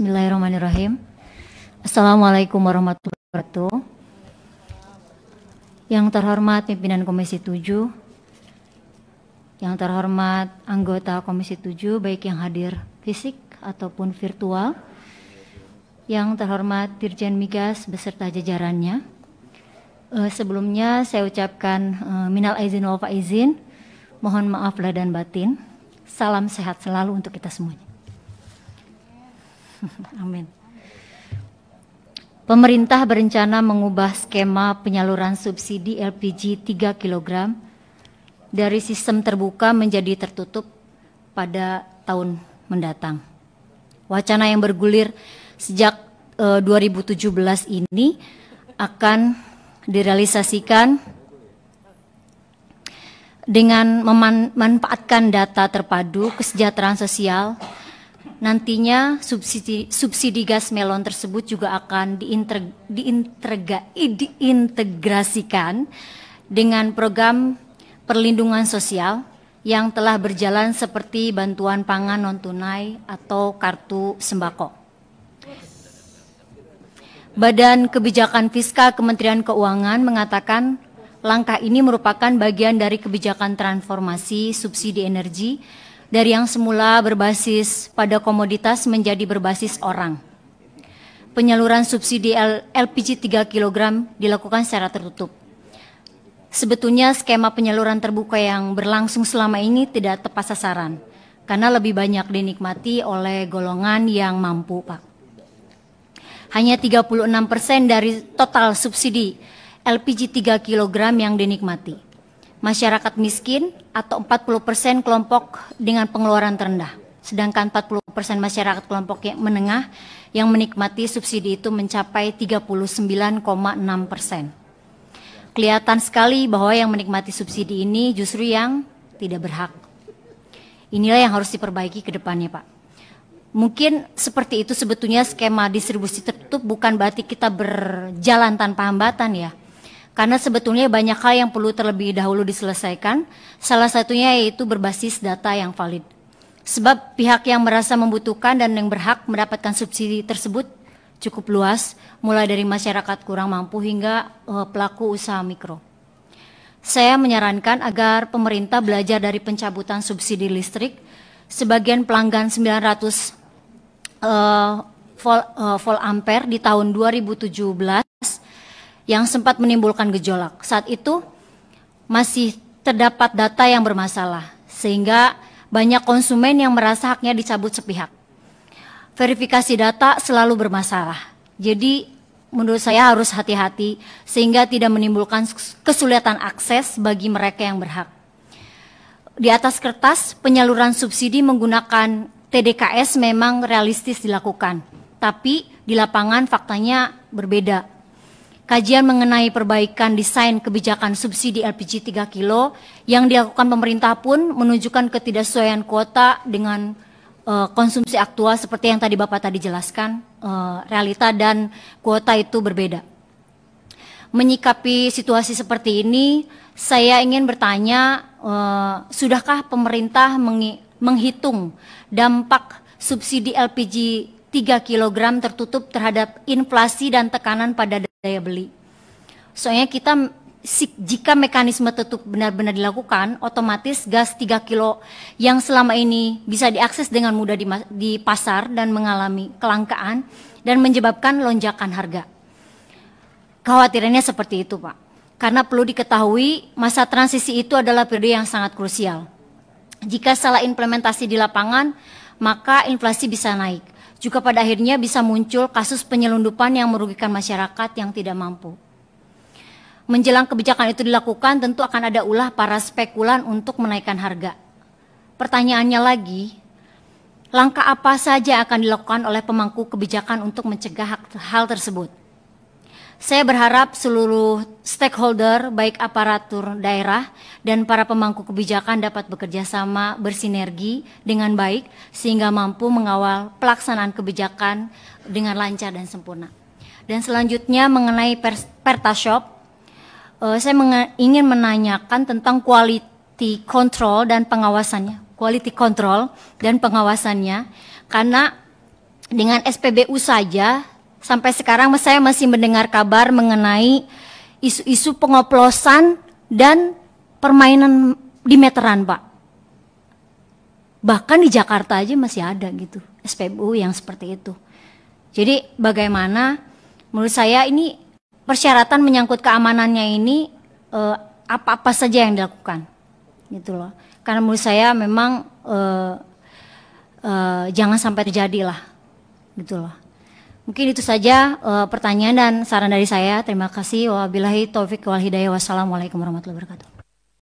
Bismillahirrahmanirrahim. Assalamualaikum warahmatullahi wabarakatuh. Yang terhormat pimpinan Komisi 7, yang terhormat anggota Komisi 7 baik yang hadir fisik ataupun virtual, yang terhormat Dirjen Migas beserta jajarannya. Eh, sebelumnya saya ucapkan eh, minal aizin wal faizin, mohon maaf lah dan batin. Salam sehat selalu untuk kita semuanya. Amin. Pemerintah berencana mengubah skema penyaluran subsidi LPG 3 kg dari sistem terbuka menjadi tertutup pada tahun mendatang. Wacana yang bergulir sejak e, eh, 2017 ini akan direalisasikan dengan memanfaatkan data terpadu kesejahteraan sosial Nantinya subsidi, subsidi gas melon tersebut juga akan diintegrasikan dengan program perlindungan sosial yang telah berjalan seperti bantuan pangan non-tunai atau kartu sembako. Badan Kebijakan Fiskal Kementerian Keuangan mengatakan langkah ini merupakan bagian dari kebijakan transformasi subsidi energi dari yang semula berbasis pada komoditas menjadi berbasis orang. Penyaluran subsidi LPG 3 kg dilakukan secara tertutup. Sebetulnya skema penyaluran terbuka yang berlangsung selama ini tidak tepat sasaran karena lebih banyak dinikmati oleh golongan yang mampu, Pak. Hanya 36% dari total subsidi LPG 3 kg yang dinikmati masyarakat miskin atau 40% kelompok dengan pengeluaran terendah. Sedangkan 40% masyarakat kelompok yang menengah yang menikmati subsidi itu mencapai 39,6%. Kelihatan sekali bahwa yang menikmati subsidi ini justru yang tidak berhak. Inilah yang harus diperbaiki ke depannya, Pak. Mungkin seperti itu sebetulnya skema distribusi tertutup bukan berarti kita berjalan tanpa hambatan ya karena sebetulnya banyak hal yang perlu terlebih dahulu diselesaikan, salah satunya yaitu berbasis data yang valid. Sebab pihak yang merasa membutuhkan dan yang berhak mendapatkan subsidi tersebut cukup luas, mulai dari masyarakat kurang mampu hingga eh, pelaku usaha mikro. Saya menyarankan agar pemerintah belajar dari pencabutan subsidi listrik. Sebagian pelanggan 900 uh, volt, uh, volt ampere di tahun 2017 yang sempat menimbulkan gejolak. Saat itu masih terdapat data yang bermasalah sehingga banyak konsumen yang merasa haknya dicabut sepihak. Verifikasi data selalu bermasalah. Jadi menurut saya harus hati-hati sehingga tidak menimbulkan kesulitan akses bagi mereka yang berhak. Di atas kertas, penyaluran subsidi menggunakan TDKS memang realistis dilakukan, tapi di lapangan faktanya berbeda kajian mengenai perbaikan desain kebijakan subsidi LPG 3 kilo yang dilakukan pemerintah pun menunjukkan ketidaksesuaian kuota dengan uh, konsumsi aktual seperti yang tadi Bapak tadi jelaskan, uh, realita dan kuota itu berbeda. Menyikapi situasi seperti ini, saya ingin bertanya, uh, sudahkah pemerintah menghitung dampak subsidi LPG 3 kg tertutup terhadap inflasi dan tekanan pada daya beli. Soalnya kita jika mekanisme tutup benar-benar dilakukan, otomatis gas 3 kilo yang selama ini bisa diakses dengan mudah di, di pasar dan mengalami kelangkaan dan menyebabkan lonjakan harga. Khawatirannya seperti itu, Pak. Karena perlu diketahui masa transisi itu adalah periode yang sangat krusial. Jika salah implementasi di lapangan, maka inflasi bisa naik juga pada akhirnya bisa muncul kasus penyelundupan yang merugikan masyarakat yang tidak mampu. Menjelang kebijakan itu dilakukan, tentu akan ada ulah para spekulan untuk menaikkan harga. Pertanyaannya lagi, langkah apa saja akan dilakukan oleh pemangku kebijakan untuk mencegah hal tersebut? Saya berharap seluruh stakeholder, baik aparatur daerah dan para pemangku kebijakan dapat bekerja sama bersinergi dengan baik sehingga mampu mengawal pelaksanaan kebijakan dengan lancar dan sempurna. Dan selanjutnya mengenai Pertashop, eh, saya ingin menanyakan tentang quality control dan pengawasannya, quality control dan pengawasannya, karena dengan SPBU saja Sampai sekarang saya masih mendengar kabar mengenai isu-isu pengoplosan dan permainan di meteran, Pak. Bahkan di Jakarta aja masih ada gitu, SPBU yang seperti itu. Jadi bagaimana menurut saya ini persyaratan menyangkut keamanannya ini eh, apa-apa eh, saja yang dilakukan. Gitu loh. Karena menurut saya memang eh, eh, jangan sampai terjadi lah. Gitu loh. Mungkin itu saja uh, pertanyaan dan saran dari saya. Terima kasih. Wabillahi taufik wal hidayah. Wassalamualaikum warahmatullahi wabarakatuh.